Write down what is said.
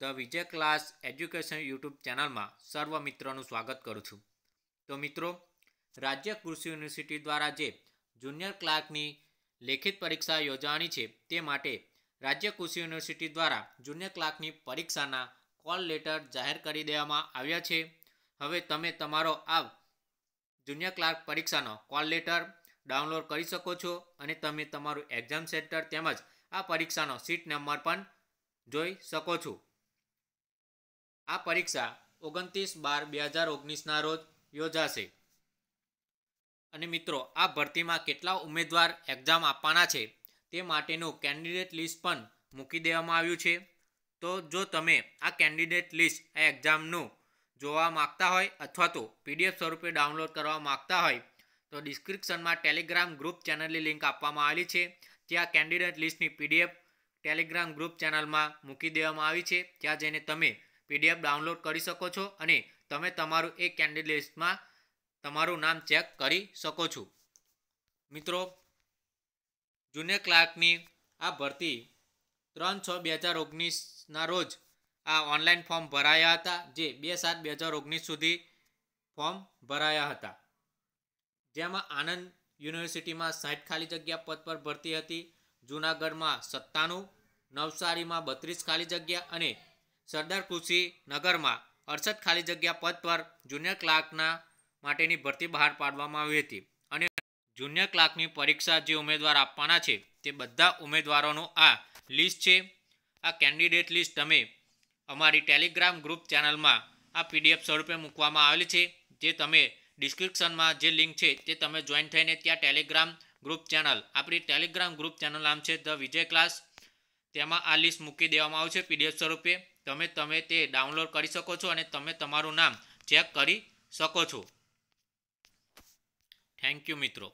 the Vijay class education YouTube ચેનલમાં સર્વ મિત્રોનું સ્વાગત કરું છું તો મિત્રો રાજ્ય કૃષિ યુનિવર્સિટી દ્વારા જે જુનિયર ક્લાર્કની લેખિત પરીક્ષા યોજવાની છે તે માટે રાજ્ય કૃષિ યુનિવર્સિટી દ્વારા જુનિયર ક્લાર્કની પરીક્ષાના કોલ લેટર જાહેર કરી દેવામાં આવ્યા છે હવે તમે તમારો આ જુનિયર ક્લાર્ક પરીક્ષાનો કોલ લેટર ડાઉનલોડ કરી શકો છો અને તમે તમારું એક્ઝામ સેન્ટર તેમજ આ પરીક્ષાનો સીટ નંબર પણ જોઈ શકો છો આ પરીક્ષા ઓગણત્રીસ બાર બે હજાર ઓગણીસના રોજ યોજાશે અને મિત્રો આ ભરતીમાં કેટલા ઉમેદવાર એક્ઝામ આપવાના છે તે માટેનું કેન્ડિડેટ લિસ્ટ પણ મૂકી દેવામાં આવ્યું છે તો જો તમે આ કેન્ડિડેટ લિસ્ટ આ એક્ઝામનું જોવા માગતા હોય અથવા તો પીડીએફ સ્વરૂપે ડાઉનલોડ કરવા માગતા હોય તો ડિસ્ક્રિપ્શનમાં ટેલિગ્રામ ગ્રુપ ચેનલની લિંક આપવામાં આવેલી છે ત્યાં કેન્ડિડેટ લિસ્ટની પીડીએફ ટેલિગ્રામ ગ્રુપ ચેનલમાં મૂકી દેવામાં આવી છે ત્યાં જઈને તમે પીડીએફ ડાઉનલોડ કરી શકો છો અને તમે તમારું એ કેન્ડિડેટમાં તમારું નામ ચેક કરી શકો છો મિત્રો જુનિયર ક્લાર્કની આ ભરતી ત્રણ છ બે હજાર ઓગણીસના રોજ આ ઓનલાઈન ફોર્મ ભરાયા હતા જે બે સાત બે હજાર ઓગણીસ સુધી ફોર્મ ભરાયા હતા જેમાં આનંદ યુનિવર્સિટીમાં સાઠ ખાલી જગ્યા પદ પર ભરતી હતી જૂનાગઢમાં સત્તાણું નવસારીમાં બત્રીસ ખાલી જગ્યા અને સરદાર કૃષિ નગરમાં અડસઠ ખાલી જગ્યા પદ પર જુનિયર ક્લાર્કના માટેની ભરતી બહાર પાડવામાં આવી હતી અને જુનિયર ક્લાર્કની પરીક્ષા જે ઉમેદવાર આપવાના છે તે બધા ઉમેદવારોનો આ લિસ્ટ છે આ કેન્ડિડેટ લિસ્ટ તમે અમારી ટેલિગ્રામ ગ્રુપ ચેનલમાં આ પીડીએફ સ્વરૂપે મૂકવામાં આવેલી છે જે તમે ડિસ્ક્રિપ્શનમાં જે લિંક છે તે તમે જોઈન થઈને ત્યાં ટેલિગ્રામ ગ્રુપ ચેનલ આપણી ટેલિગ્રામ ગ્રુપ ચેનલ નામ છે ધ વિજય ક્લાસ તેમાં આ લિસ્ટ મૂકી દેવામાં આવશે પીડીએફ સ્વરૂપે તમે તમે તે ડાઉનલોડ કરી શકો છો અને તમે તમારું નામ ચેક કરી શકો છો થેન્ક યુ મિત્રો